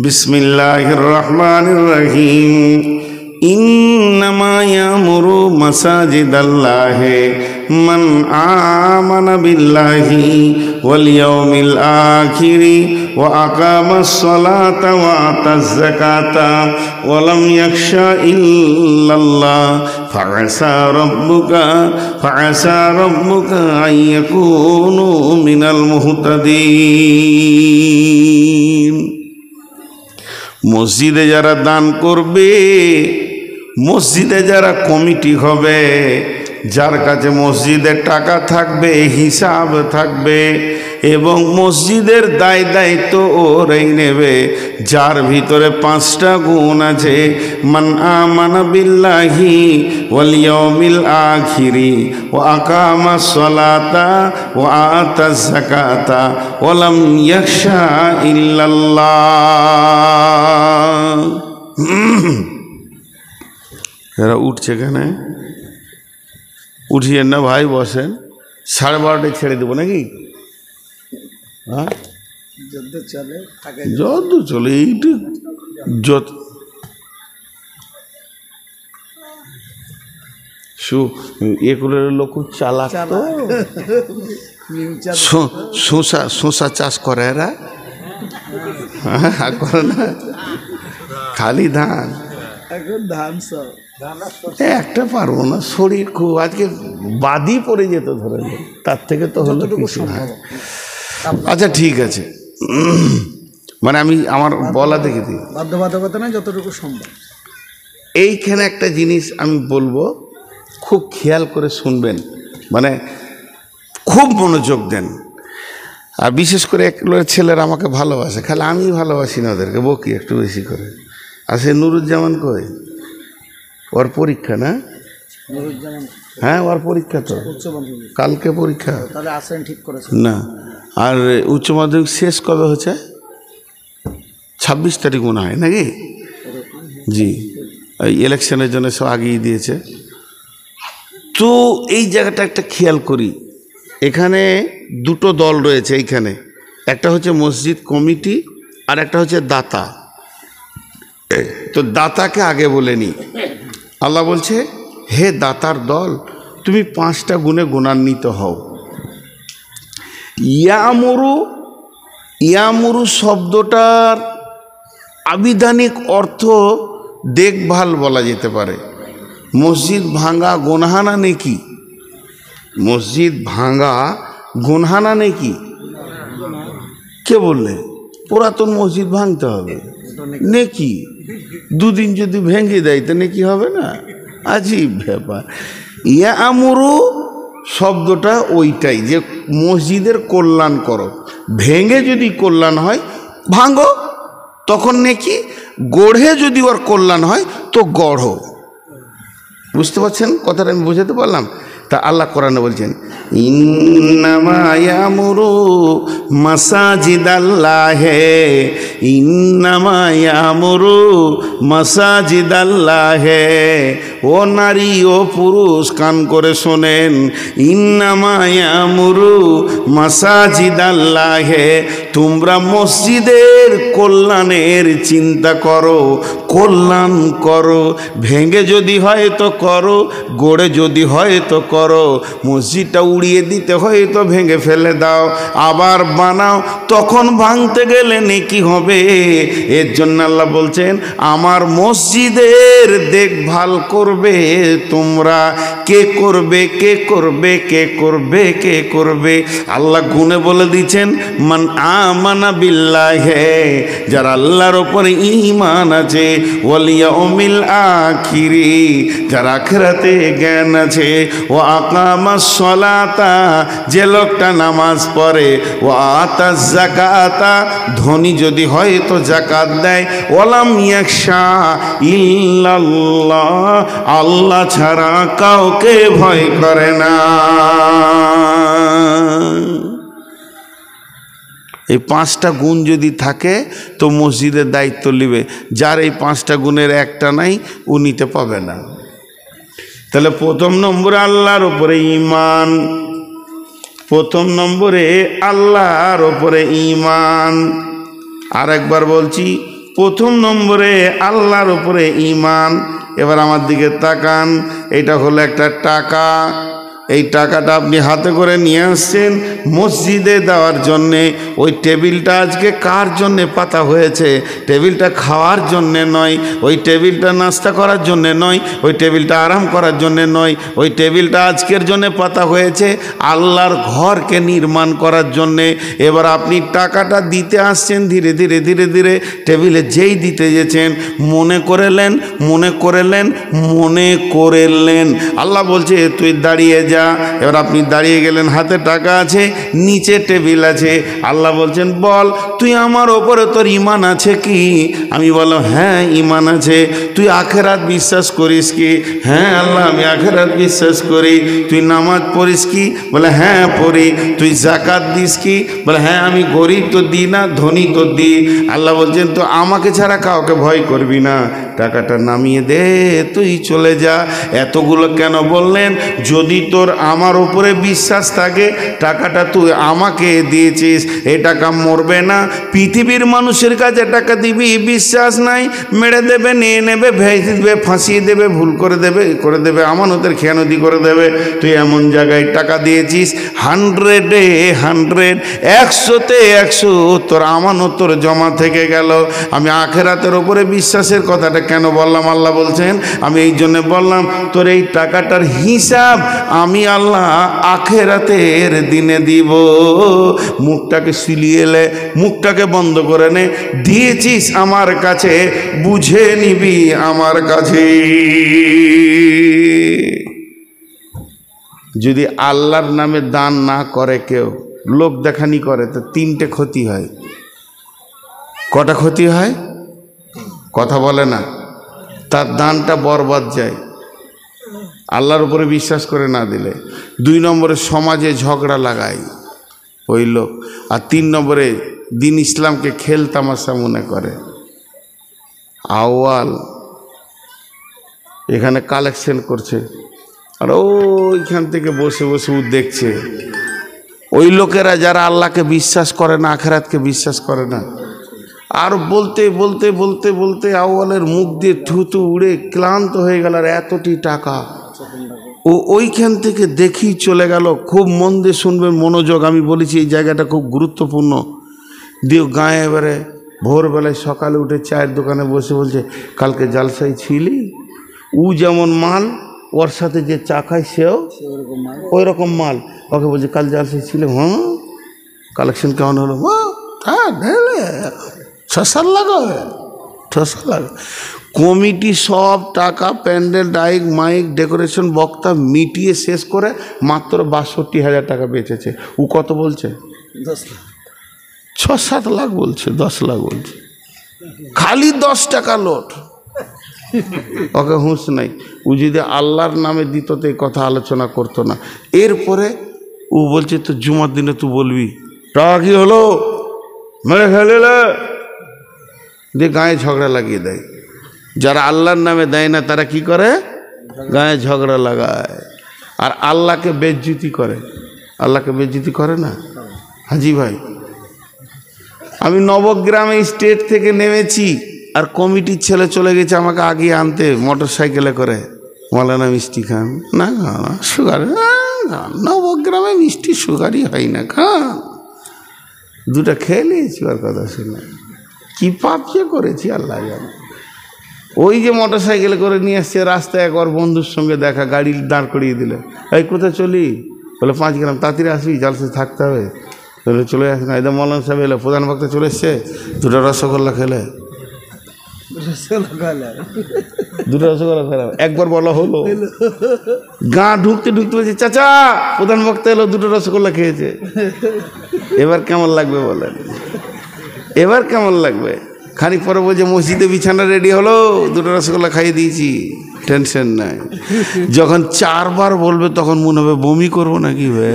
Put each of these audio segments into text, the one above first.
بسم الله الرحمن الرحيم إنما يأمر مساجد الله من آمن بالله واليوم الآخر وأقام الصلاة وآتى الزكاة ولم يخش إلا الله فعسى ربك فعسى ربك أن يكونوا من المهتدين মসজিদে যারা দান করবে মসজিদে যারা কমিটি হবে যার কাছে মসজিদের টাকা থাকবে হিসাব থাকবে এবং মসজিদের দায় দায়িত্ব ওরাই নেবে যার ভিতরে পাঁচটা গুণ আছে মান মানবিল্লাহি বিল্লাহি আখিরি ও আকামা সলাতা ও আতা যাকাতা ওয়ালাম ইল্লাল্লাহ এরা উঠছে কেন উঠিয়ে না ভাই বসেন সাড়ে বারোটায় ছেড়ে দেবো নাকি হ্যাঁ যত চলে এইটি যত সু এগুলোর লোক চালাক তো শোষা শোষা চাষ করে এরা হ্যাঁ করে না খালি ধান এখন ধান একটা পারবো না শরীর খুব আজকে বাদই পড়ে যেত ধরে তার থেকে তো হলো কিছু না আচ্ছা ঠিক আছে মানে আমি আমার বলা দেখে দিই বাধ্যবাধকতা নয় যতটুকু সম্ভব এইখানে একটা জিনিস আমি বলবো খুব খেয়াল করে শুনবেন মানে খুব মনোযোগ দেন আর বিশেষ করে এক ছেলেরা আমাকে ভালোবাসে খালি আমি ভালোবাসি না ওদেরকে বকি একটু বেশি করে আর সে নুরুজ্জামান কই ওর পরীক্ষা না হ্যাঁ ওর পরীক্ষা তো কালকে পরীক্ষা তাহলে আসেন ঠিক করে না আর উচ্চ মাধ্যমিক শেষ কবে হচ্ছে ছাব্বিশ তারিখ মনে হয় নাকি জি ইলেকশনের জন্য সব আগিয়ে দিয়েছে তো এই জায়গাটা একটা খেয়াল করি এখানে দুটো দল রয়েছে এইখানে একটা হচ্ছে মসজিদ কমিটি আর একটা হচ্ছে দাতা তো দাতাকে আগে বলেনি আল্লাহ বলছে হে দাতার দল তুমি পাঁচটা গুণে গুণান্বিত হও ইয়ামুরু ইয়ামুরু শব্দটার আবিধানিক অর্থ দেখভাল বলা যেতে পারে মসজিদ ভাঙা গোনহানা নেকি মসজিদ ভাঙা গোনহানা নেকি কে বললে পুরাতন মসজিদ ভাঙতে হবে নেকি দুদিন যদি ভেঙে দেয় তো নেকি হবে না আজীব ব্যাপার ইয়া আমরু শব্দটা ওইটাই যে মসজিদের কল্যাণ করো ভেঙে যদি কল্যাণ হয় ভাঙো তখন নাকি গড়ে যদি ওর কল্যাণ হয় তো গড়ো বুঝতে পারছেন কথাটা আমি বোঝাতে পারলাম তা আল্লাহ কোরআনে বলছেন ইন্নামায়ামুরু মাসাজিদ আল্লাহে ইন্নামায়ামুরু মাসাজিদ আল্লাহে ও নারী ও পুরুষ কান করে শোনেন ইন্নামায়ামুরু মাসাজিদ আল্লাহে তোমরা মসজিদের কল্যাণের চিন্তা করো কল্যাণ করো ভেঙে যদি হয় তো করো গড়ে যদি হয় তো করো মসজিদটা উড়িয়ে দিতে হয় তো ভেঙে ফেলে দাও আবার বানাও তখন ভাঙতে গেলে নেকি হবে এর জন্য আল্লাহ বলছেন আমার মসজিদের দেখভাল কর করবে তোমরা কে করবে কে করবে কে করবে কে করবে আল্লাহ গুনে বলে দিচ্ছেন মান আমানা বিল্লাহে যারা আল্লাহর ওপরে ইমান আছে ওয়ালিয়া অমিল আখিরি যারা আখরাতে জ্ঞান আছে ও আকামা সলাতা যে লোকটা নামাজ পড়ে ও আতা জাকাতা ধনী যদি হয় তো জাকাত দেয় ওলাম ইয়াকশা ইল্লাল্লাহ আল্লাহ ছাড়া কাউকে ভয় করে না এই পাঁচটা গুণ যদি থাকে তো মসজিদের দায়িত্ব নেবে যার এই পাঁচটা গুণের একটা নাই ও নিতে পাবে না তাহলে প্রথম নম্বরে আল্লাহর ওপরে ইমান প্রথম নম্বরে আল্লাহর ওপরে ইমান আর একবার বলছি প্রথম নম্বরে আল্লাহর ওপরে ইমান এবার আমার দিকে তাকান এটা হলো একটা টাকা এই টাকাটা আপনি হাতে করে নিয়ে আসছেন মসজিদে দেওয়ার জন্যে ওই টেবিলটা আজকে কার জন্যে পাতা হয়েছে টেবিলটা খাওয়ার জন্যে নয় ওই টেবিলটা নাস্তা করার জন্যে নয় ওই টেবিলটা আরাম করার জন্যে নয় ওই টেবিলটা আজকের জন্যে পাতা হয়েছে আল্লাহর ঘরকে নির্মাণ করার জন্যে এবার আপনি টাকাটা দিতে আসছেন ধীরে ধীরে ধীরে ধীরে টেবিলে যেই দিতে যেছেন মনে করেলেন মনে করেলেন মনে করেলেন আল্লাহ বলছে তুই দাঁড়িয়ে যা এবার আপনি দাঁড়িয়ে গেলেন হাতে টাকা আছে নিচে টেবিল আছে আল্লাহ বলছেন বল তুই আমার ওপরে তোর ইমান আছে কি আমি বলো হ্যাঁ ইমান আছে তুই আখেরাত বিশ্বাস করিস কি হ্যাঁ আল্লাহ আমি আখেরাত বিশ্বাস করি তুই নামাজ পড়িস কি বলে হ্যাঁ পড়ি তুই জাকাত দিস কি বলে হ্যাঁ আমি গরিব তো দিই না ধনী তো দিই আল্লাহ বলছেন তো আমাকে ছাড়া কাউকে ভয় করবি না টাকাটা নামিয়ে দে তুই চলে যা এতগুলো কেন বললেন যদি তোর আমার ওপরে বিশ্বাস থাকে টাকাটা তুই আমাকে দিয়েছিস এ টাকা মরবে না পৃথিবীর মানুষের কাছে টাকা দিবি বিশ্বাস নাই মেরে দেবে নিয়ে নেবে ভেজে দেবে ফাঁসিয়ে দেবে ভুল করে দেবে করে দেবে ওদের খেয়ানতি করে দেবে তুই এমন জায়গায় টাকা দিয়েছিস হান্ড্রেডে হান্ড্রেড একশোতে একশো তোর আমানত তোর জমা থেকে গেল আমি আখেরাতের ওপরে বিশ্বাসের কথাটা কেন বললাম আল্লাহ বলছেন আমি এই জন্য বললাম তোর এই টাকাটার হিসাব আমি আল্লাহ আখেরাতের দিনে দিব মুখটাকে সিলিয়ে এলে মুখটাকে বন্ধ করে নে দিয়েছিস আমার কাছে বুঝে নিবি আমার কাছে যদি আল্লাহর নামে দান না করে কেউ লোক দেখানি করে তো তিনটে ক্ষতি হয় কটা ক্ষতি হয় কথা বলে না তার দানটা বরবাদ যায় আল্লাহর উপরে বিশ্বাস করে না দিলে দুই নম্বরে সমাজে ঝগড়া লাগায় ওই লোক আর তিন নম্বরে দিন ইসলামকে খেল তামাশা মনে করে আওয়াল এখানে কালেকশন করছে আর ওইখান থেকে বসে বসে উ দেখছে ওই লোকেরা যারা আল্লাহকে বিশ্বাস করে না আখেরাতকে বিশ্বাস করে না আর বলতে বলতে বলতে বলতে আওয়ালের মুখ দিয়ে থুতু উড়ে ক্লান্ত হয়ে গেল আর এতটি টাকা ও ওইখান থেকে দেখি চলে গেল খুব মন দিয়ে শুনবেন মনোযোগ আমি বলেছি এই জায়গাটা খুব গুরুত্বপূর্ণ দিয়ে গায়ে এবারে ভোরবেলায় সকালে উঠে চায়ের দোকানে বসে বলছে কালকে জালসাই ছিলি উ যেমন মাল ওর সাথে যে চা খায় সেও ওই রকম মাল ওকে বলছে কাল জালসাই ছিল হ্যাঁ কালেকশন কেমন হলো হ্যাঁ ঠেসার লাগা ঠেসার লাগা কমিটি সব টাকা প্যান্ডেল ডাইক মাইক ডেকোরেশন বক্তা মিটিয়ে শেষ করে মাত্র বাষট্টি হাজার টাকা বেঁচেছে ও কত বলছে ছ সাত লাখ বলছে দশ লাখ বলছে খালি দশ টাকা লোট ওকে হুঁশ নাই ও যদি আল্লাহর নামে দিত তো এই কথা আলোচনা করতো না এরপরে ও বলছে তো জুমার দিনে তুই বলবি টাকা কি হলো মেরে খেলে দিয়ে গায়ে ঝগড়া লাগিয়ে দেয় যারা আল্লাহর নামে দেয় না তারা কি করে গায়ে ঝগড়া লাগায় আর আল্লাহকে বেজ্জুতি করে আল্লাহকে বেজ্জুতি করে না হাজি ভাই আমি নবগ্রামে স্টেট থেকে নেমেছি আর কমিটির ছেলে চলে গেছে আমাকে আগে আনতে মোটর সাইকেলে করে মালানা মিষ্টি খান না খান সুগার নবগ্রামে মিষ্টি সুগারই হয় না খান দুটা খেয়ে নিয়েছি আর কথা শুনে কি পাপ যে করেছি আল্লাহ জানে ওই যে মোটর সাইকেল করে নিয়ে এসছে রাস্তায় একবার বন্ধুর সঙ্গে দেখা গাড়ি দাঁড় করিয়ে দিলে এই কোথায় চলি বলে পাঁচ গ্রাম তাড়াতাড়ি আসবি জালসে থাকতে হবে বলে চলে আসে না এদের মলান সাহেব এলো প্রধান ভক্ত চলে এসছে দুটো রসগোল্লা খেলে দুটো রসগোল্লা খেলাম একবার বলা হলো গা ঢুকতে ঢুকতে বলছে চাচা প্রধান ভক্ত এলো দুটো রসগোল্লা খেয়েছে এবার কেমন লাগবে বলেন এবার কেমন লাগবে খানিক পরে বলছে মসজিদে বিছানা রেডি হলো দুটো রসগোল্লা খাইয়ে দিয়েছি টেনশন নাই যখন চারবার বলবে তখন মনে হবে বমি করবো নাকি ভাই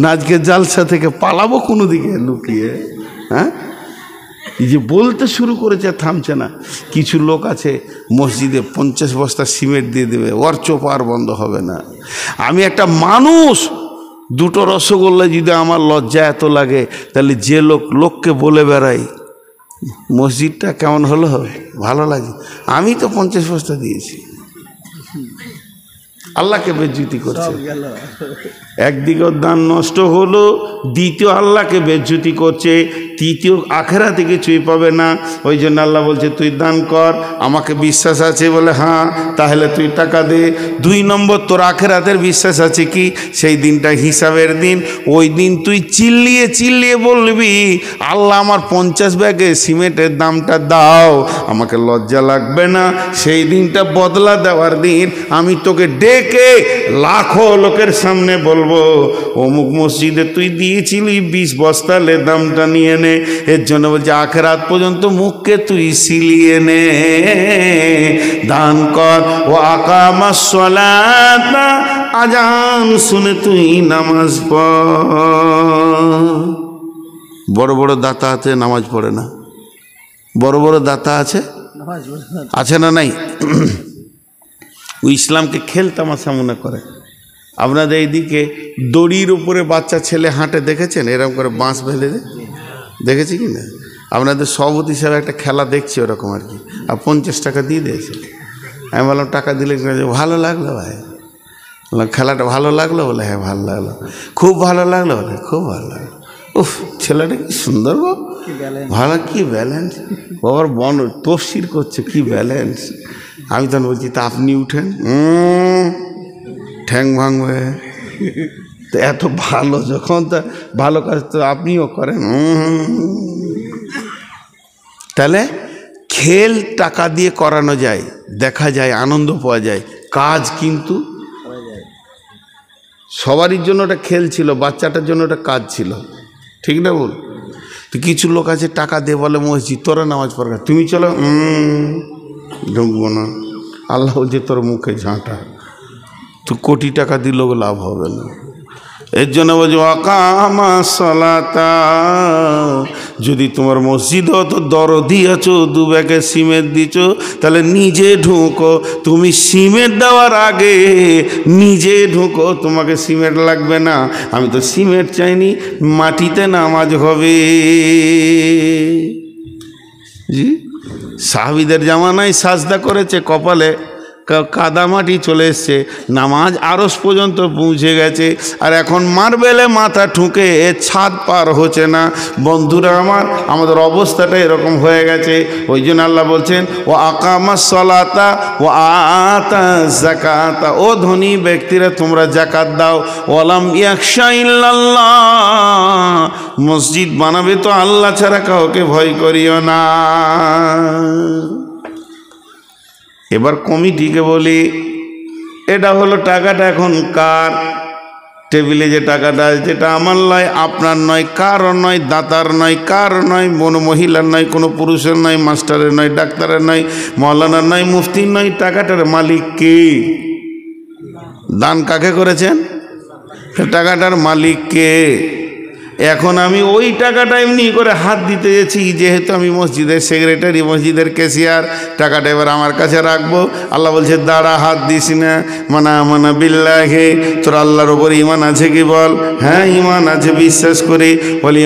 না আজকে জালসা থেকে পালাবো কোনো দিকে লুকিয়ে হ্যাঁ এই যে বলতে শুরু করেছে থামছে না কিছু লোক আছে মসজিদে পঞ্চাশ বস্তা সিমেন্ট দিয়ে দেবে ওর চোপার বন্ধ হবে না আমি একটা মানুষ দুটো রসগোল্লা যদি আমার লজ্জা এত লাগে তাহলে যে লোক লোককে বলে বেড়াই মসজিদটা কেমন হলো ভালো লাগে আমি তো পঞ্চাশ বস্তা দিয়েছি আল্লাহকে বেজ্জুতি করছে একদিকে দান নষ্ট হলো দ্বিতীয় আল্লাহকে বেজ্জুতি করছে তৃতীয় আখেরাতে কিছুই পাবে না ওই জন্য আল্লাহ বলছে তুই দান কর আমাকে বিশ্বাস আছে বলে হ্যাঁ তাহলে তুই টাকা দে দুই নম্বর তোর আখেরাতের বিশ্বাস আছে কি সেই দিনটা হিসাবের দিন ওই দিন তুই চিল্লিয়ে চিল্লিয়ে বলবি আল্লাহ আমার পঞ্চাশ ব্যাগে সিমেন্টের দামটা দাও আমাকে লজ্জা লাগবে না সেই দিনটা বদলা দেওয়ার দিন আমি তোকে ডেকে লাখো লোকের সামনে বলবো অমুক মসজিদে তুই দিয়েছিলি বিশ বস্তালে দামটা নিয়ে নে নে এর জন্য বলছে রাত পর্যন্ত মুখকে তুই সিলিয়ে নে দান কর ও আকামাসলাতা আজান শুনে তুই নামাজ পড় বড় বড় দাতা আছে নামাজ পড়ে না বড় বড় দাতা আছে আছে না নাই ও ইসলামকে খেল তামাশা মনে করে আপনাদের এইদিকে দড়ির উপরে বাচ্চা ছেলে হাঁটে দেখেছেন এরকম করে বাঁশ বেঁধে দেয় দেখেছি কি না আপনাদের সভাপতি হিসাবে একটা খেলা দেখছি ওরকম আর কি আর পঞ্চাশ টাকা দিয়ে দিয়েছে আমি বললাম টাকা দিলে ভালো লাগলো ভাই বললাম খেলাটা ভালো লাগলো বলে হ্যাঁ ভালো লাগলো খুব ভালো লাগলো বলে খুব ভালো লাগলো উফ ছেলেটা কি সুন্দর গো ভালো কী ব্যালেন্স বাবার বন তফসির করছে কি ব্যালেন্স আমি তখন বলছি তা আপনি উঠেন ঠ্যাং ভাঙবে তো এত ভালো যখন তা ভালো কাজ তো আপনিও করেন তাহলে খেল টাকা দিয়ে করানো যায় দেখা যায় আনন্দ পাওয়া যায় কাজ কিন্তু সবারই জন্য ওটা খেল ছিল বাচ্চাটার জন্য ওটা কাজ ছিল ঠিক না বল তো কিছু লোক আছে টাকা দে বলে মসজিদ তোরা নামাজ পড়া তুমি চলো ঢুকবো না আল্লাহ যে তোর মুখে ঝাঁটা তো কোটি টাকা দিলেও লাভ হবে না এর জন্য বলছি অকামা সলাতা যদি তোমার মসজিদ অত দর দিয়েছো দু ব্যাগে সিমেন্ট দিছ তাহলে নিজে ঢুকো তুমি সিমেন্ট দেওয়ার আগে নিজে ঢুকো তোমাকে সিমেন্ট লাগবে না আমি তো সিমেন্ট চাইনি মাটিতে নামাজ হবে জি সাহাবিদের জামানায় সাজদা করেছে কপালে কাদামাটি চলে এসছে নামাজ আরস পর্যন্ত পৌঁছে গেছে আর এখন মার্বেলে মাথা ঠুকে ছাদ পার হচ্ছে না বন্ধুরা আমার আমাদের অবস্থাটা এরকম হয়ে গেছে ওই জন্য আল্লাহ বলছেন ও আকামা সলাতা ও আতা জাকাতা ও ধনী ব্যক্তিরা তোমরা জাকাত দাও ওলাম মসজিদ বানাবে তো আল্লাহ ছাড়া কাউকে ভয় করিও না এবার কমিটিকে বলি এটা হলো টাকাটা এখন কার টেবিলে যে টাকাটা যেটা আমার নয় আপনার নয় কার নয় দাতার নয় কার নয় বন মহিলার নয় কোনো পুরুষের নয় মাস্টারের নয় ডাক্তারের নয় মৌলানার নয় মুফতির নয় টাকাটার মালিক কে দান কাকে করেছেন টাকাটার মালিক কে এখন আমি ওই টাকাটা এমনি করে হাত দিতে গেছি যেহেতু আমি মসজিদের সেক্রেটারি মসজিদের ক্যাশিয়ার টাকাটা এবার আমার কাছে রাখবো আল্লাহ বলছে দাঁড়া হাত দিস না মানা মানা বিল্লাহে তোর আল্লাহর ওপর ইমান আছে কি বল হ্যাঁ ইমান আছে বিশ্বাস করে বলি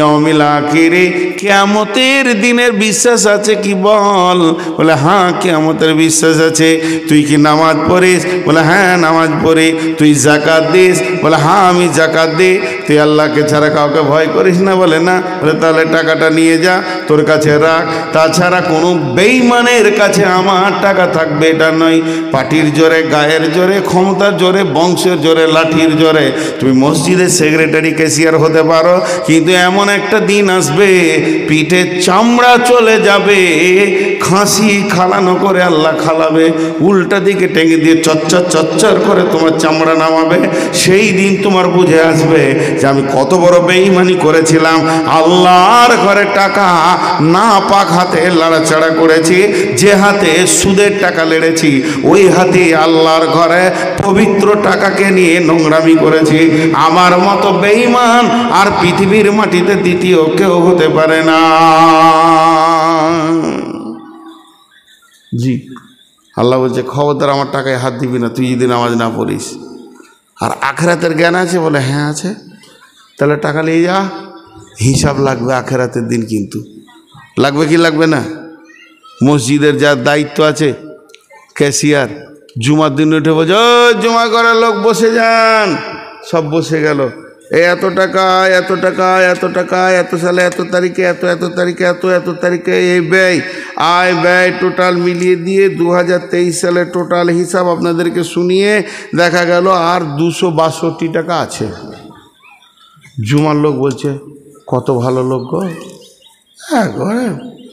কে রে কেয়ামতের দিনের বিশ্বাস আছে কি বল বলে হ্যাঁ কেয়ামতের বিশ্বাস আছে তুই কি নামাজ পড়িস বলে হ্যাঁ নামাজ পড়ে তুই জাকাত দিস বলে হ্যাঁ আমি জাকাত দিই তুই আল্লাহকে ছাড়া কাউকে ভয় ভয় করিস না বলে না বলে তাহলে টাকাটা নিয়ে যা তোর কাছে রাখ তাছাড়া কোনো বেইমানের কাছে আমার টাকা থাকবে এটা নয় পাটির জোরে গায়ের জোরে ক্ষমতার জোরে বংশের জোরে লাঠির জোরে তুমি মসজিদের সেক্রেটারি ক্যাশিয়ার হতে পারো কিন্তু এমন একটা দিন আসবে পিঠে চামড়া চলে যাবে খাঁসি খালানো করে আল্লাহ খালাবে উল্টা দিকে টেঙে দিয়ে চচ্চর চচ্চর করে তোমার চামড়া নামাবে সেই দিন তোমার বুঝে আসবে যে আমি কত বড় বেইমানি দাবি করেছিলাম আল্লাহর ঘরে টাকা না পাক হাতে লড়াচড়া করেছি যে হাতে সুদের টাকা লেড়েছি ওই হাতে আল্লাহর ঘরে পবিত্র টাকাকে নিয়ে নোংরামি করেছি আমার মতো বেইমান আর পৃথিবীর মাটিতে দ্বিতীয় কেউ হতে পারে না জি আল্লাহ বলছে খবরদার আমার টাকায় হাত দিবি না তুই যদি নামাজ না পড়িস আর আখরাতের জ্ঞান আছে বলে হ্যাঁ আছে তাহলে টাকা নিয়ে যা হিসাব লাগবে আখেরাতের দিন কিন্তু লাগবে কি লাগবে না মসজিদের যা দায়িত্ব আছে ক্যাশিয়ার জুমার দিন উঠে বোঝ জুমা করা লোক বসে যান সব বসে গেল এত টাকা এত টাকা এত টাকা এত সালে এত তারিখে এত এত তারিখে এত এত তারিখে এই ব্যয় আয় ব্যয় টোটাল মিলিয়ে দিয়ে দু সালে টোটাল হিসাব আপনাদেরকে শুনিয়ে দেখা গেল আর দুশো টাকা আছে জুমার লোক বলছে কত ভালো লোক গো হ্যাঁ ঘরে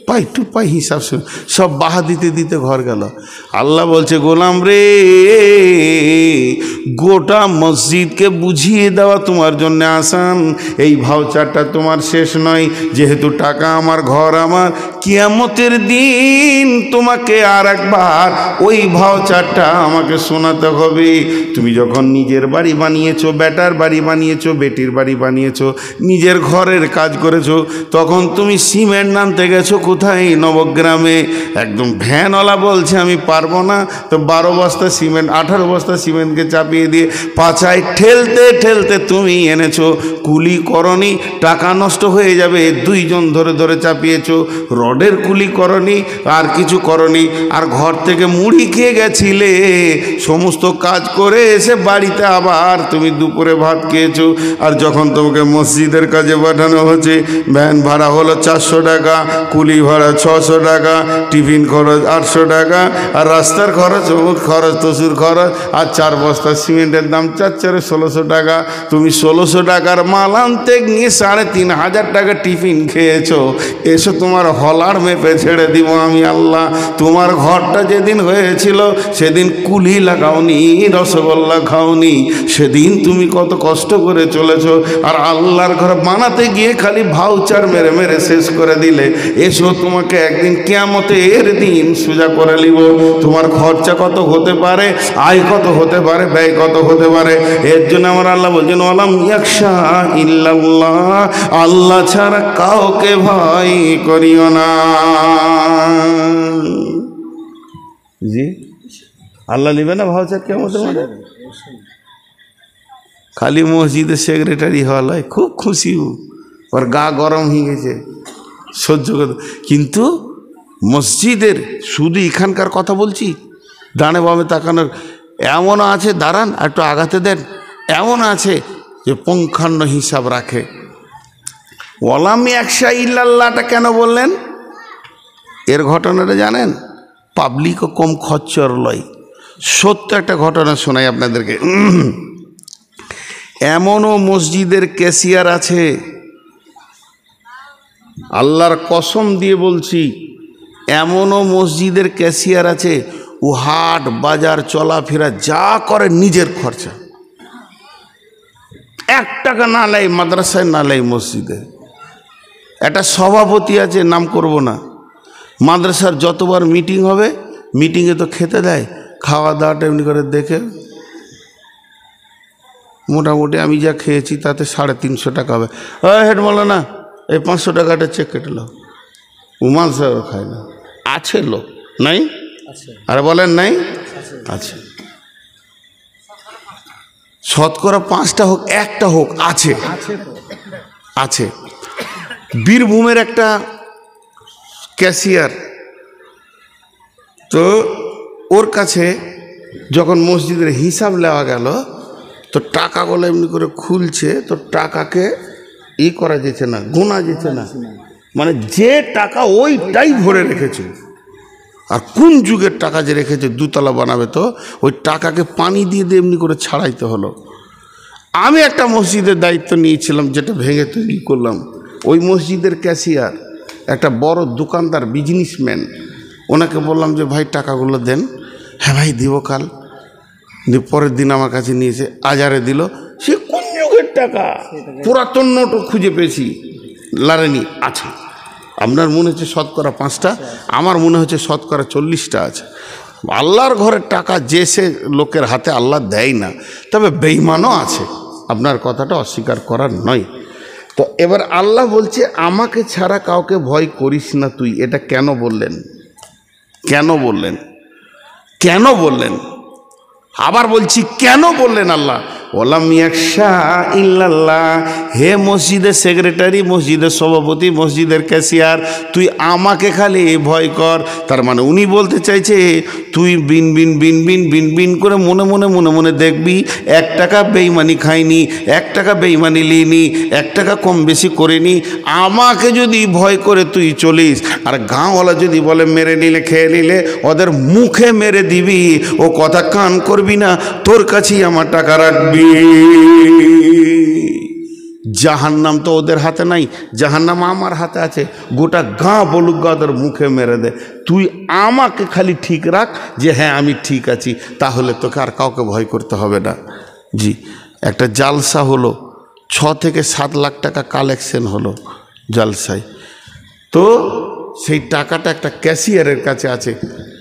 পাই টু পাই হিসাব শুনে সব বাহা দিতে দিতে ঘর গেল আল্লাহ বলছে গোলাম রে গোটা মসজিদকে বুঝিয়ে দেওয়া তোমার জন্য আসান এই ভাউচারটা তোমার শেষ নয় যেহেতু টাকা আমার ঘর আমার কিয়ামতের দিন তোমাকে আর একবার ওই ভাউচারটা আমাকে শোনাতে হবে তুমি যখন নিজের বাড়ি বানিয়েছো বেটার বাড়ি বানিয়েছো বেটির বাড়ি বানিয়েছো নিজের ঘরের কাজ করেছো তখন তুমি সিমেন্ট নামতে গেছো কোথায় নবগ্রামে একদম ভ্যানওয়ালা বলছে আমি পারবো না তো বারো বস্তা সিমেন্ট আঠারো বস্তা সিমেন্টকে চাপ চাপিয়ে দিয়ে পাছায় ঠেলতে ঠেলতে তুমি এনেছো কুলি করনি টাকা নষ্ট হয়ে যাবে দুইজন ধরে ধরে চাপিয়েছো রডের কুলি করনি আর কিছু করনি আর ঘর থেকে মুড়ি খেয়ে গেছিলে সমস্ত কাজ করে এসে বাড়িতে আবার তুমি দুপুরে ভাত খেয়েছো আর যখন তোমাকে মসজিদের কাজে পাঠানো হচ্ছে ভ্যান ভাড়া হলো চারশো টাকা কুলি ভাড়া ছশো টাকা টিফিন খরচ আটশো টাকা আর রাস্তার খরচ খরচ তসুর খরচ আর চার বস্তা সিমেন্টের দাম চার চারে ষোলোশো টাকা তুমি ষোলোশো টাকার মাল আনতে গিয়ে সাড়ে তিন হাজার টাকা টিফিন খেয়েছো এসো তোমার হলার মেপে ছেড়ে দিব আমি আল্লাহ তোমার ঘরটা যেদিন হয়েছিল সেদিন কুলি লাগাওনি রসগোল্লা খাওনি সেদিন তুমি কত কষ্ট করে চলেছ আর আল্লাহর ঘর বানাতে গিয়ে খালি ভাউচার মেরে মেরে শেষ করে দিলে এসো তোমাকে একদিন কেয়ামতে এর দিন সোজা করে নিব তোমার খরচা কত হতে পারে আয় কত হতে পারে ব্যয় জায়গায় কত হতে পারে এর জন্য আমার আল্লাহ বলছেন আলাম ইয়াকশা ইল্লাল্লাহ আল্লাহ ছাড়া কাউকে ভয় করিও না জি আল্লাহ নিবে না ভাউচার কেমন খালি মসজিদের সেক্রেটারি হওয়ালায় খুব খুশি ওর গা গরম হয়ে গেছে সহ্য করতে কিন্তু মসজিদের শুধু এখানকার কথা বলছি দাঁড়ে বামে তাকানোর এমনও আছে দাঁড়ান একটু আগাতে দেন এমন আছে যে পুঙ্খান্ন হিসাব রাখে ওলাম একশা ইল্লাল্লাহটা কেন বললেন এর ঘটনাটা জানেন পাবলিকও কম খরচর লয় সত্য একটা ঘটনা শোনাই আপনাদেরকে এমনও মসজিদের ক্যাশিয়ার আছে আল্লাহর কসম দিয়ে বলছি এমনও মসজিদের ক্যাশিয়ার আছে ও হাট বাজার চলাফেরা যা করে নিজের খরচা এক টাকা না লাই মাদ্রাসায় না লাই মসজিদে একটা সভাপতি আছে নাম করব না মাদ্রাসার যতবার মিটিং হবে মিটিংয়ে তো খেতে দেয় খাওয়া দাওয়াটা এমনি করে দেখে মোটামুটি আমি যা খেয়েছি তাতে সাড়ে তিনশো টাকা হবে হেড বলো না এই পাঁচশো টাকাটা চেক কেটে লো উমাল সাহেব খায় না আছে লোক নাই আর বলেন নাই আচ্ছা শতকরা পাঁচটা হোক একটা হোক আছে আছে বীরভূমের একটা ক্যাশিয়ার তো ওর কাছে যখন মসজিদের হিসাব নেওয়া গেল তো টাকাগুলো এমনি করে খুলছে তো টাকাকে ই করা যেতে না গোনা যেতে না মানে যে টাকা ওইটাই ভরে রেখেছে আর কোন যুগের টাকা যে রেখেছে দুতলা বানাবে তো ওই টাকাকে পানি দিয়ে দিয়ে এমনি করে ছাড়াইতে হলো আমি একটা মসজিদের দায়িত্ব নিয়েছিলাম যেটা ভেঙে তৈরি করলাম ওই মসজিদের ক্যাশিয়ার একটা বড় দোকানদার বিজনেসম্যান ওনাকে বললাম যে ভাই টাকাগুলো দেন হ্যাঁ ভাই দিব কাল দিয়ে পরের দিন আমার কাছে নিয়েছে আজারে দিল সে কোন যুগের টাকা পুরাতন নোটও খুঁজে পেয়েছি লারেনি আছে আপনার মনে হচ্ছে শতকরা পাঁচটা আমার মনে হচ্ছে শতকরা চল্লিশটা আছে আল্লাহর ঘরের টাকা যে সে লোকের হাতে আল্লাহ দেয় না তবে বেইমানও আছে আপনার কথাটা অস্বীকার করার নয় তো এবার আল্লাহ বলছে আমাকে ছাড়া কাউকে ভয় করিস না তুই এটা কেন বললেন কেন বললেন কেন বললেন আবার বলছি কেন বললেন আল্লাহ ওলাম ইয়াকশা ইল্লাল্লাহ হে মসজিদের সেক্রেটারি মসজিদের সভাপতি মসজিদের ক্যাশিয়ার তুই আমাকে খালি ভয় কর তার মানে উনি বলতে চাইছে তুই বিন বিন বিন বিন বিন বিন করে মনে মনে মনে মনে দেখবি এক টাকা বেইমানি খাইনি এক টাকা বেইমানি লিনি এক টাকা কম বেশি নি আমাকে যদি ভয় করে তুই চলিস আর গাঁওয়ালা যদি বলে মেরে নিলে খেয়ে নিলে ওদের মুখে মেরে দিবি ও কথা কান করবি না তোর কাছেই আমার টাকা রাখবি জাহান নাম তো ওদের হাতে নাই জাহান নাম আমার হাতে আছে গোটা গা বলুক গা ওদের মুখে মেরে দে তুই আমাকে খালি ঠিক রাখ যে হ্যাঁ আমি ঠিক আছি তাহলে তোকে আর কাউকে ভয় করতে হবে না জি একটা জালসা হলো ছ থেকে সাত লাখ টাকা কালেকশন হলো জালসায় তো সেই টাকাটা একটা ক্যাশিয়ারের কাছে আছে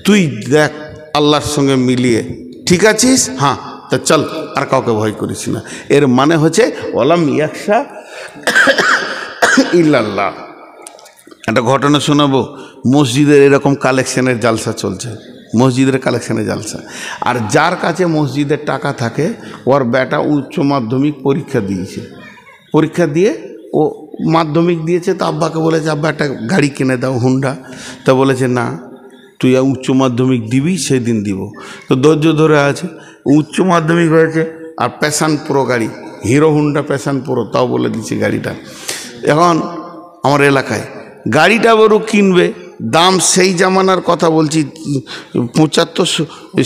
তুই দেখ আল্লাহর সঙ্গে মিলিয়ে ঠিক আছিস হ্যাঁ তা চল আর কাউকে ভয় করিস না এর মানে হচ্ছে ওলাম ইয়াকশা ইল্লাল্লাহ একটা ঘটনা শোনাবো মসজিদের এরকম কালেকশনের জালসা চলছে মসজিদের কালেকশানের জালসা আর যার কাছে মসজিদের টাকা থাকে ওর বেটা উচ্চ মাধ্যমিক পরীক্ষা দিয়েছে পরীক্ষা দিয়ে ও মাধ্যমিক দিয়েছে তো আব্বাকে বলেছে আব্বা একটা গাড়ি কিনে দাও হুন্ডা তা বলেছে না তুই উচ্চ মাধ্যমিক দিবি সেদিন দিব তো ধৈর্য ধরে আছে উচ্চ মাধ্যমিক হয়েছে আর প্যাশান প্রো গাড়ি হিরো হুন্ডা প্যাশান প্রো তাও বলে দিচ্ছে গাড়িটা এখন আমার এলাকায় গাড়িটা বড় কিনবে দাম সেই জামানার কথা বলছি পঁচাত্তর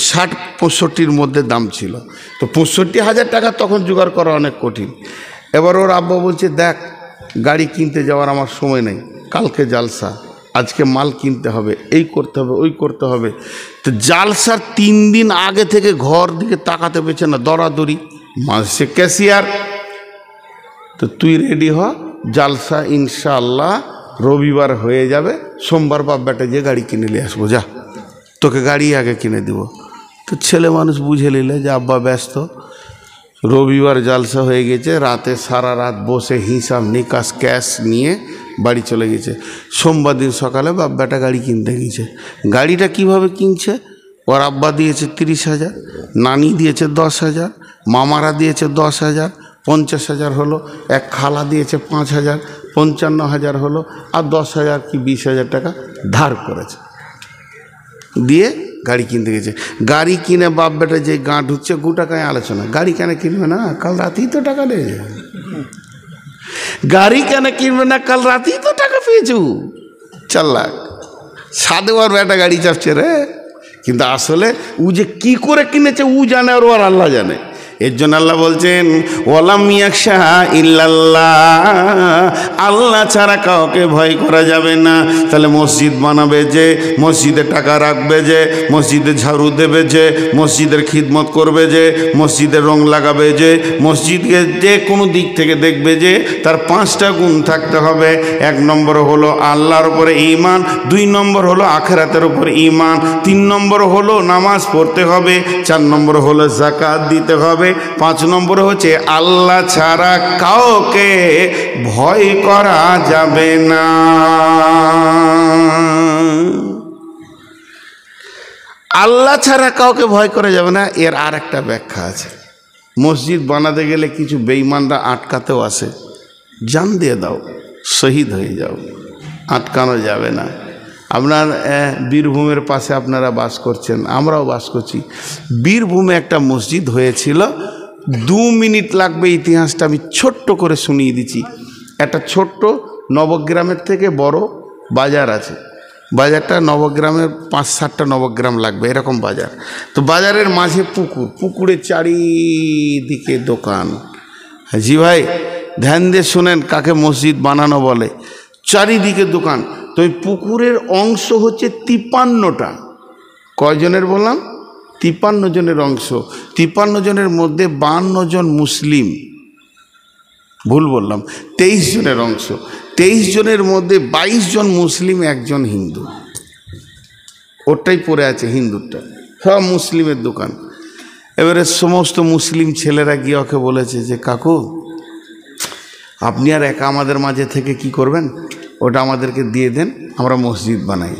ষাট পঁয়ষট্টির মধ্যে দাম ছিল তো পঁয়ষট্টি হাজার টাকা তখন জোগাড় করা অনেক কঠিন এবার ওর আব্বা বলছে দেখ গাড়ি কিনতে যাওয়ার আমার সময় নেই কালকে জালসা আজকে মাল কিনতে হবে এই করতে হবে ওই করতে হবে তো জালসার তিন দিন আগে থেকে ঘর দিকে তাকাতে পেয়েছে না দরাদরি মাসে ক্যাশিয়ার তো তুই রেডি হ জালসা ইনশাআল্লাহ রবিবার হয়ে যাবে সোমবার বাপ বেটে যে গাড়ি কিনে নিয়ে আসবো যা তোকে গাড়ি আগে কিনে দিব তো ছেলে মানুষ বুঝে নিলে যে আব্বা ব্যস্ত রবিবার জালসা হয়ে গেছে রাতে সারা রাত বসে হিসাব নিকাশ ক্যাশ নিয়ে বাড়ি চলে গেছে সোমবার দিন সকালে বাব্বাটা গাড়ি কিনতে গেছে গাড়িটা কিভাবে কিনছে ওর আব্বা দিয়েছে তিরিশ হাজার নানি দিয়েছে দশ হাজার মামারা দিয়েছে দশ হাজার পঞ্চাশ হাজার হলো এক খালা দিয়েছে পাঁচ হাজার পঞ্চান্ন হাজার হলো আর দশ হাজার কি বিশ হাজার টাকা ধার করেছে দিয়ে গাড়ি কিনতে গেছে গাড়ি কিনে বাপ বেটা যে গাঁট ঢুকছে গোটা কাঁয়ে আলোচনা গাড়ি কেন কিনবে না কাল রাতেই তো টাকা দেয় গাড়ি কেন কিনবে না কাল রাতেই তো টাকা পেয়েছো চার লাখ সাদে ওর গাড়ি চাপছে রে কিন্তু আসলে ও যে কি করে কিনেছে ও জানে আর ও আর আল্লাহ জানে এর জন্য আল্লাহ বলছেন ওলাম ইল্লাল্লাহ আল্লাহ ছাড়া কাউকে ভয় করা যাবে না তাহলে মসজিদ বানাবে যে মসজিদে টাকা রাখবে যে মসজিদে ঝাড়ু দেবে যে মসজিদের খিদমত করবে যে মসজিদে রং লাগাবে যে মসজিদকে যে কোনো দিক থেকে দেখবে যে তার পাঁচটা গুণ থাকতে হবে এক নম্বর হলো আল্লাহর উপরে ইমান দুই নম্বর হলো আখেরাতের উপর ইমান তিন নম্বর হলো নামাজ পড়তে হবে চার নম্বর হলো জাকাত দিতে হবে হবে পাঁচ নম্বর হচ্ছে আল্লাহ ছাড়া কাউকে ভয় করা যাবে না আল্লাহ ছাড়া কাউকে ভয় করা যাবে না এর আর একটা ব্যাখ্যা আছে মসজিদ বানাতে গেলে কিছু বেইমানরা আটকাতেও আসে জান দিয়ে দাও শহীদ হয়ে যাও আটকানো যাবে না আপনার বীরভূমের পাশে আপনারা বাস করছেন আমরাও বাস করছি বীরভূমে একটা মসজিদ হয়েছিল দু মিনিট লাগবে ইতিহাসটা আমি ছোট্ট করে শুনিয়ে দিচ্ছি একটা ছোট্ট নবগ্রামের থেকে বড় বাজার আছে বাজারটা নবগ্রামের পাঁচ সাতটা নবগ্রাম লাগবে এরকম বাজার তো বাজারের মাঝে পুকুর পুকুরের চারিদিকে দোকান জি ভাই ধ্যান দিয়ে শোনেন কাকে মসজিদ বানানো বলে চারিদিকে দোকান তো এই পুকুরের অংশ হচ্ছে তিপান্নটা কয়জনের বললাম তিপান্ন জনের অংশ তিপান্ন জনের মধ্যে বান্ন জন মুসলিম ভুল বললাম তেইশ জনের অংশ তেইশ জনের মধ্যে ২২ জন মুসলিম একজন হিন্দু ওটাই পড়ে আছে হিন্দুরটা সব মুসলিমের দোকান এবারে সমস্ত মুসলিম ছেলেরা গিয়ে ওকে বলেছে যে কাকু আপনি আর একা আমাদের মাঝে থেকে কি করবেন ওটা আমাদেরকে দিয়ে দেন আমরা মসজিদ বানাই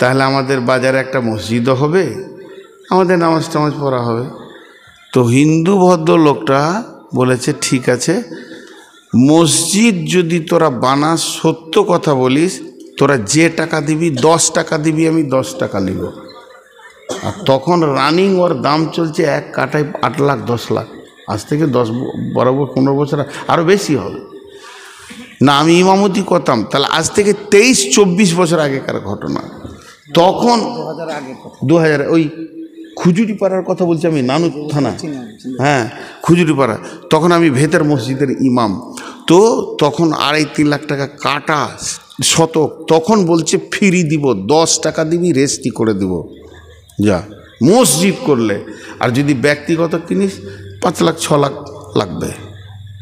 তাহলে আমাদের বাজারে একটা মসজিদও হবে আমাদের নামাজ টামাজ পড়া হবে তো হিন্দু ভদ্র লোকটা বলেছে ঠিক আছে মসজিদ যদি তোরা বানা সত্য কথা বলিস তোরা যে টাকা দিবি দশ টাকা দিবি আমি দশ টাকা নিব আর তখন রানিং ওর দাম চলছে এক কাটায় আট লাখ দশ লাখ আজ থেকে দশ বরাবর পনেরো বছর আরও বেশি হবে না আমি ইমামতি করতাম তাহলে আজ থেকে তেইশ চব্বিশ বছর আগেকার ঘটনা তখন দু হাজার ওই খুজুরি পাড়ার কথা বলছি আমি নানু থানা হ্যাঁ খুজুরি পাড়া তখন আমি ভেতর মসজিদের ইমাম তো তখন আড়াই তিন লাখ টাকা কাটা শতক তখন বলছে ফিরি দিব দশ টাকা দিবি রেস্টি করে দিব যা মসজিদ করলে আর যদি ব্যক্তিগত কিনিস পাঁচ লাখ ছ লাখ লাগবে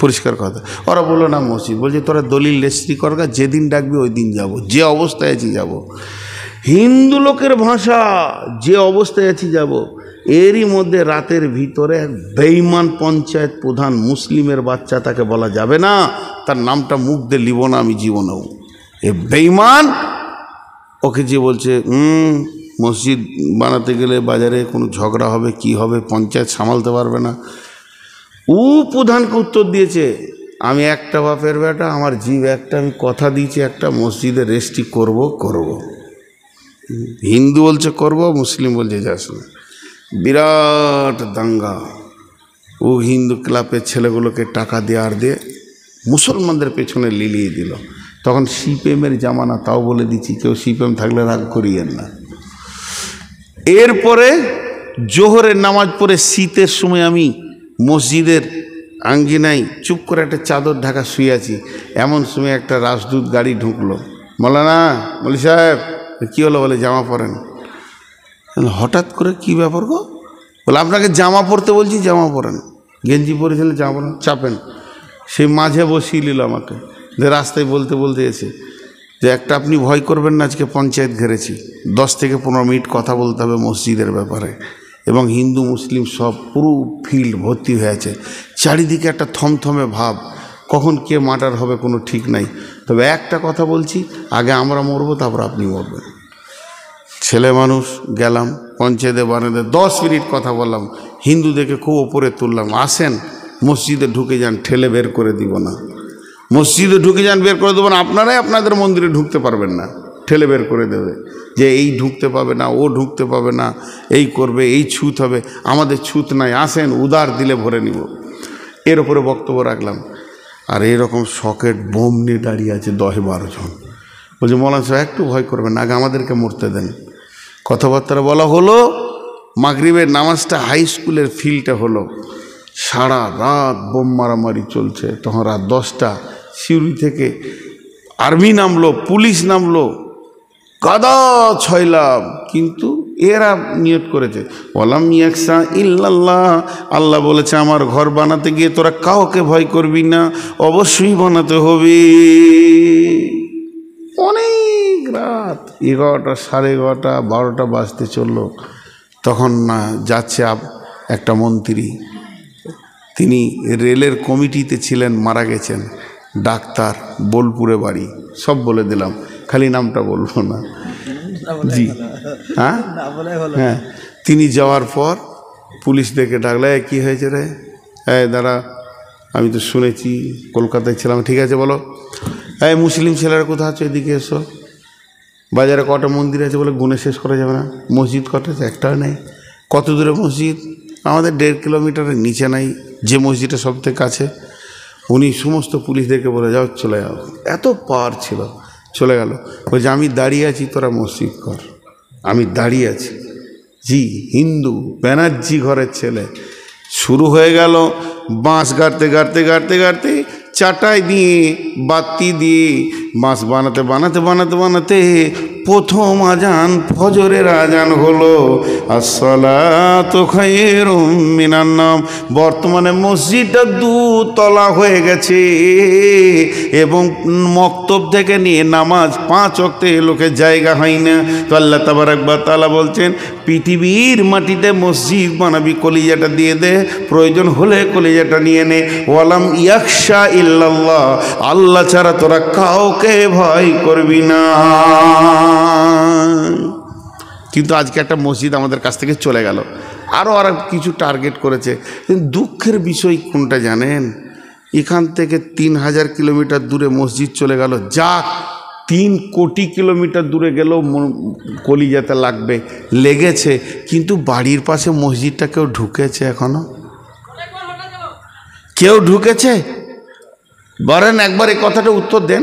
পরিষ্কার কথা ওরা বললো না মসজিদ বলছে তোরা দলিল রেস্ট্রি করগা যেদিন ডাকবি ওই দিন যাবো যে অবস্থায় আছি যাব হিন্দু লোকের ভাষা যে অবস্থায় আছি যাব এরই মধ্যে রাতের ভিতরে এক বেইমান পঞ্চায়েত প্রধান মুসলিমের বাচ্চা তাকে বলা যাবে না তার নামটা মুখ দিয়ে লিব না আমি জীবনেও এ বেইমান ওকে যে বলছে মসজিদ বানাতে গেলে বাজারে কোনো ঝগড়া হবে কি হবে পঞ্চায়েত সামালতে পারবে না ও প্রধানকে উত্তর দিয়েছে আমি একটা বাপের বেটা আমার জীব একটা আমি কথা দিয়েছি একটা মসজিদে রেস্টি করব করব। হিন্দু বলছে করব মুসলিম বলছে যাস না বিরাট দাঙ্গা ও হিন্দু ক্লাবের ছেলেগুলোকে টাকা আর দিয়ে মুসলমানদের পেছনে লিলিয়ে দিল তখন সিপিএমের জামানা তাও বলে দিচ্ছি কেউ সিপিএম থাকলে রাগ করিয়েন না এরপরে জোহরের নামাজ পড়ে শীতের সময় আমি মসজিদের আঙ্গিনায় চুপ করে একটা চাদর ঢাকা শুয়ে আছি এমন সময় একটা রাজদূত গাড়ি ঢুকলো মলানা মলি সাহেব কী হলো বলে জামা পরেন হঠাৎ করে কি ব্যাপার গো বলে আপনাকে জামা পরতে বলছি জামা পরেন গেঞ্জি পরেছিলেন জামা পরেন চাপেন সেই মাঝে বসিয়ে নিল আমাকে যে রাস্তায় বলতে বলতে এসে যে একটা আপনি ভয় করবেন না আজকে পঞ্চায়েত ঘেরেছি দশ থেকে পনেরো মিনিট কথা বলতে হবে মসজিদের ব্যাপারে এবং হিন্দু মুসলিম সব পুরো ফিল্ড ভর্তি হয়ে আছে চারিদিকে একটা থমথমে ভাব কখন কে মার্ডার হবে কোনো ঠিক নাই তবে একটা কথা বলছি আগে আমরা মরবো তারপর আপনি মরবেন ছেলে মানুষ গেলাম পঞ্চায়েতে বানাতে দশ মিনিট কথা বললাম হিন্দুদেরকে খুব ওপরে তুললাম আসেন মসজিদে ঢুকে যান ঠেলে বের করে দিব না মসজিদে ঢুকে যান বের করে দেবো না আপনারাই আপনাদের মন্দিরে ঢুকতে পারবেন না ঠেলে বের করে দেবে যে এই ঢুকতে পাবে না ও ঢুকতে পাবে না এই করবে এই ছুত হবে আমাদের ছুত নাই আসেন উদার দিলে ভরে নিব এর ওপরে বক্তব্য রাখলাম আর এরকম শকেট বোম নিয়ে দাঁড়িয়ে আছে দশ বারো জন বলছে মৌলান সাহেব একটু ভয় করবেন আগে আমাদেরকে মরতে দেন কথাবার্তা বলা হলো মাগরিবের নামাজটা হাই স্কুলের ফিল্ডটা হলো সারা রাত বোম মারামারি চলছে তখন রাত দশটা সিউড়ি থেকে আর্মি নামলো পুলিশ নামলো কাদা ছয়লাম কিন্তু এরা নিয়ত করেছে ওলাম ইয়াকসা ইল্লাল্লাহ আল্লাহ বলেছে আমার ঘর বানাতে গিয়ে তোরা কাউকে ভয় করবি না অবশ্যই বানাতে হবে অনেক রাত এগারোটা সাড়ে এগারোটা বারোটা বাজতে চললো তখন না যাচ্ছে আপ একটা মন্ত্রী তিনি রেলের কমিটিতে ছিলেন মারা গেছেন ডাক্তার বোলপুরে বাড়ি সব বলে দিলাম খালি নামটা বলবো না জি হ্যাঁ হ্যাঁ তিনি যাওয়ার পর পুলিশ ডেকে ডাকলে কি হয়েছে রে হ্যাঁ দাঁড়া আমি তো শুনেছি কলকাতায় ছিলাম ঠিক আছে বলো এই মুসলিম ছেলেরা কোথাও আছে এদিকে এসো বাজারে কটা মন্দির আছে বলে গুনে শেষ করা যাবে না মসজিদ কটা আছে একটাও নেই কত দূরে মসজিদ আমাদের দেড় কিলোমিটারের নিচে নাই যে মসজিদটা সবথেকে কাছে উনি সমস্ত পুলিশদেরকে বলে যাও চলে যাও এত পাওয়ার ছিল চলে গেল বলছে আমি দাঁড়িয়ে আছি তোরা মসজিদ কর আমি দাঁড়িয়ে আছি জি হিন্দু ব্যানার্জি ঘরের ছেলে শুরু হয়ে গেল বাঁশ গাড়তে গাড়তে গাড়তে গাড়তে চাটাই দিয়ে বাতি দিয়ে বাঁশ বানাতে বানাতে বানাতে বানাতে প্রথম আজান ফজরের আজান হলো নাম বর্তমানে মসজিদটা দুতলা হয়ে গেছে এবং মক্তব থেকে নিয়ে নামাজ পাঁচ অক্টে লোকে জায়গা হয় না তো আল্লাহ একবার তালা বলছেন পৃথিবীর মাটিতে মসজিদ বানাবি কলিজাটা দিয়ে দে প্রয়োজন হলে কলিজাটা নিয়ে নে ওয়ালাম ইয়াকশা ইল্লাল্লাহ আল্লাহ ছাড়া তোরা কাউকে ভয় করবি না কিন্তু আজকে একটা মসজিদ আমাদের কাছ থেকে চলে গেল আরও আর কিছু টার্গেট করেছে দুঃখের বিষয় কোনটা জানেন এখান থেকে তিন হাজার কিলোমিটার দূরে মসজিদ চলে গেল যা তিন কোটি কিলোমিটার দূরে গেলেও কলিজাতে লাগবে লেগেছে কিন্তু বাড়ির পাশে মসজিদটা কেউ ঢুকেছে এখনো কেউ ঢুকেছে বলেন একবার এই কথাটা উত্তর দেন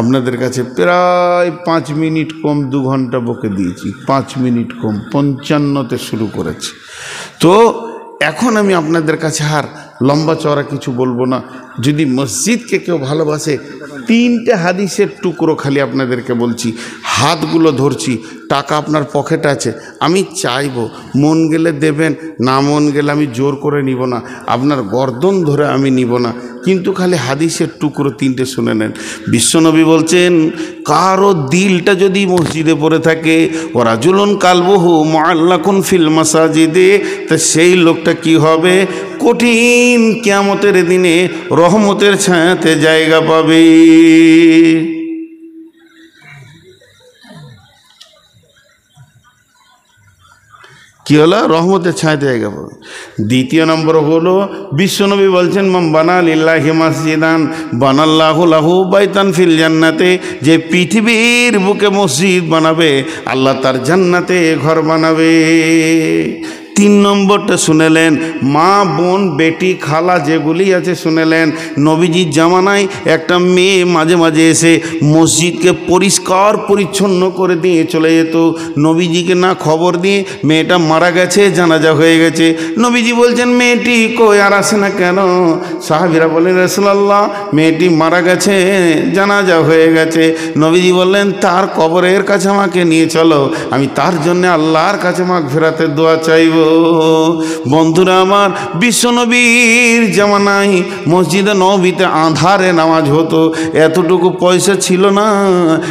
আপনাদের কাছে প্রায় পাঁচ মিনিট কম দু ঘন্টা বকে দিয়েছি পাঁচ মিনিট কম পঞ্চান্নতে শুরু করেছি তো এখন আমি আপনাদের কাছে আর লম্বা চড়া কিছু বলবো না যদি মসজিদকে কেউ ভালোবাসে তিনটে হাদিসের টুকরো খালি আপনাদেরকে বলছি হাতগুলো ধরছি টাকা আপনার পকেট আছে আমি চাইব মন গেলে দেবেন না মন গেলে আমি জোর করে নিব না আপনার গর্দন ধরে আমি নিব না কিন্তু খালি হাদিসের টুকরো তিনটে শুনে নেন বিশ্বনবী বলছেন কারো দিলটা যদি মসজিদে পড়ে থাকে ও রাজুলন কালবহু মাল্লাকুন ফিল মাসাজিদে তা সেই লোকটা কি হবে কঠিন কেয়ামতের দিনে র রহমতের ছায়াতে জায়গা পাবে কী হলো রহমতের ছায়াতে জায়গা পাবে দ্বিতীয় নম্বর হলো বিশ্বনবী বলছেন মাম বানা লিল্লাহি মসজিদান বানাল্লাহু লাহু বাইতান ফিল জান্নাতে যে পৃথিবীর বুকে মসজিদ বানাবে আল্লাহ তার জান্নাতে ঘর বানাবে তিন নম্বরটা শুনেলেন মা বোন বেটি খালা যেগুলি আছে শুনেলেন নবীজির জামানায় একটা মেয়ে মাঝে মাঝে এসে মসজিদকে পরিষ্কার পরিচ্ছন্ন করে দিয়ে চলে যেত নবীজিকে না খবর দিয়ে মেয়েটা মারা গেছে জানাজা হয়ে গেছে নবীজি বলছেন মেয়েটি কই আর আসে না কেন সাহাবিরা বলেন রসলাল্লাহ মেয়েটি মারা গেছে জানাজা হয়ে গেছে নবীজি বললেন তার কবরের কাছে আমাকে নিয়ে চলো আমি তার জন্য আল্লাহর কাছে মাঘ ফেরাতে দোয়া চাইব বন্ধুরা আমার বিশ্বনবীর জামানাই মসজিদে নবীতে আধারে নামাজ হতো এতটুকু পয়সা ছিল না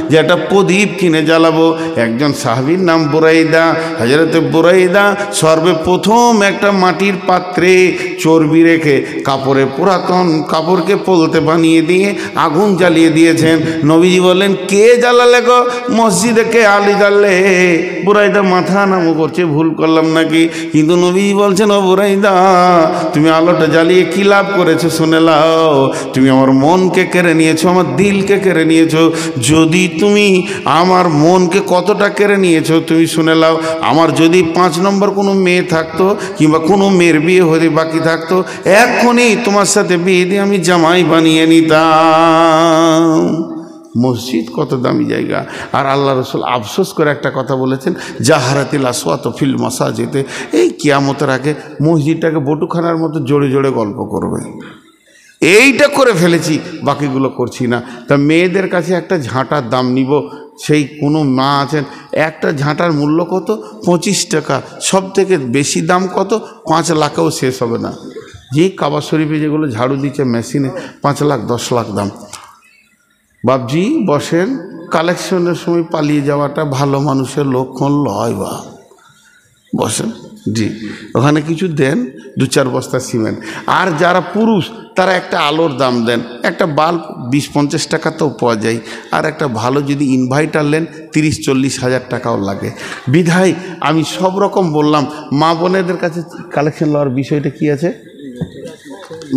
যে একটা প্রদীপ কিনে জ্বালাবো একজন সাহাবির নাম বুরাইদা হাজারতে বুরাইদা সর্বপ্রথম একটা মাটির পাত্রে চর্বি রেখে কাপড়ে পুরাতন কাপড়কে পলতে বানিয়ে দিয়ে আগুন জ্বালিয়ে দিয়েছেন নবীজি বলেন কে জ্বালালে গো মসজিদে কে আলি জ্বাললে বুরাইদা মাথা নামও করছে ভুল করলাম নাকি কিন্তু নবী বলছেন অবুরাইদা তুমি আলোটা জ্বালিয়ে কী লাভ করেছো শুনে লাও তুমি আমার মনকে কেড়ে নিয়েছো আমার দিলকে কেড়ে নিয়েছো যদি তুমি আমার মনকে কতটা কেড়ে নিয়েছো তুমি শুনে লাও আমার যদি পাঁচ নম্বর কোনো মেয়ে থাকতো কিংবা কোনো মেয়ের বিয়ে হতে বাকি থাকতো এখনই তোমার সাথে বিয়ে দিয়ে আমি জামাই বানিয়ে নিতাম মসজিদ কত দামি জায়গা আর আল্লাহ রসুল আফসোস করে একটা কথা বলেছেন জাহারাতিল আসওয়াত ফিল মাসাজিতে এই কিয়ামতের আগে মসজিদটাকে বটুখানার মতো জোরে জোরে গল্প করবে এইটা করে ফেলেছি বাকিগুলো করছি না তা মেয়েদের কাছে একটা ঝাঁটার দাম নিব সেই কোনো মা আছেন একটা ঝাঁটার মূল্য কত পঁচিশ টাকা সব থেকে বেশি দাম কত পাঁচ লাখেও শেষ হবে না যে কাবা শরীফে যেগুলো ঝাড়ু দিচ্ছে মেশিনে পাঁচ লাখ দশ লাখ দাম বাবজি বসেন কালেকশনের সময় পালিয়ে যাওয়াটা ভালো মানুষের লক্ষণ লয় বা বসেন জি ওখানে কিছু দেন দু চার বস্তা সিমেন্ট আর যারা পুরুষ তারা একটা আলোর দাম দেন একটা বাল্ব বিশ পঞ্চাশ টাকাতেও পাওয়া যায় আর একটা ভালো যদি ইনভাইটার নেন তিরিশ চল্লিশ হাজার টাকাও লাগে বিধায় আমি সব রকম বললাম মা বোনেদের কাছে কালেকশন লওয়ার বিষয়টা কি আছে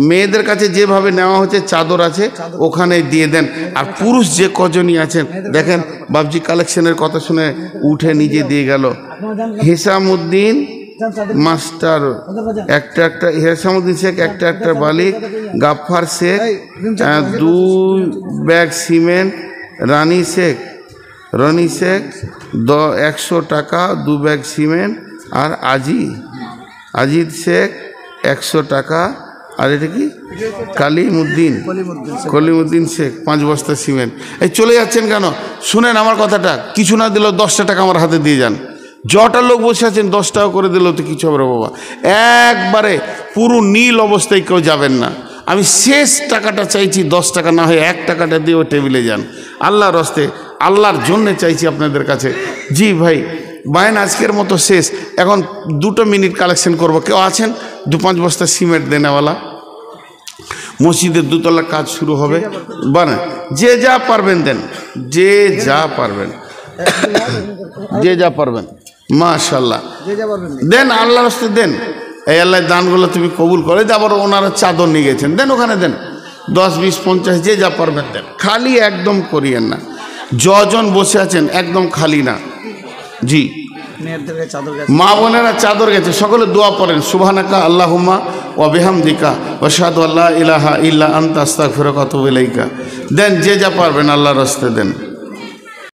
মেয়েদের কাছে যেভাবে নেওয়া হচ্ছে চাদর আছে ওখানে দিয়ে দেন আর পুরুষ যে কজনই আছেন দেখেন বাবজি কালেকশনের কথা শুনে উঠে নিজে দিয়ে গেল হেসামুদ্দিন মাস্টার একটা একটা হেসামুদ্দিন শেখ একটা একটা বালিক গাফার শেখ দুই ব্যাগ সিমেন্ট রানী শেখ রনি শেখ দ একশো টাকা দু ব্যাগ সিমেন্ট আর আজি আজিদ শেখ একশো টাকা আর এটা কি কালিমুদ্দিন কলিমুদ্দিন শেখ পাঁচ বস্তা সিমেন্ট এই চলে যাচ্ছেন কেন শুনেন আমার কথাটা কিছু না দিলেও দশটা টাকা আমার হাতে দিয়ে যান জটা লোক বসে আছেন দশ টাকা করে দিলেও তো কিছু হবে বাবা একবারে পুরো নীল অবস্থায় কেউ যাবেন না আমি শেষ টাকাটা চাইছি দশ টাকা না হয় এক টাকাটা দিয়ে ও টেবিলে যান আল্লাহর রস্তে আল্লাহর জন্যে চাইছি আপনাদের কাছে জি ভাই বায়ন আজকের মতো শেষ এখন দুটো মিনিট কালেকশন করব কেউ আছেন দু পাঁচ বস্তা সিমেন্ট দেনেওয়ালা মসজিদের দুতলা কাজ শুরু হবে বা যে যা পারবেন দেন যে যা পারবেন যে যা পারবেন মাশাল্লাহ দেন আল্লাহ রাস্তে দেন এই আল্লাহ দানগুলো তুমি কবুল করে যে আবার ওনারা চাদর নিয়ে গেছেন দেন ওখানে দেন দশ বিশ পঞ্চাশ যে যা পারবেন দেন খালি একদম করিয়েন না যজন বসে আছেন একদম খালি না জি মা বোনেরা চাদর গেছে সকলে দোয়া পড়েন সুবহানাকা আল্লাহুম্মা ওয়া বিহামদিকা ওয়া শাহাদু আল্লাহ ইলাহা ইল্লা আন্তা আস্তাগফিরুকা ওয়া দেন যে যা পারবেন আল্লাহর রাস্তায় দেন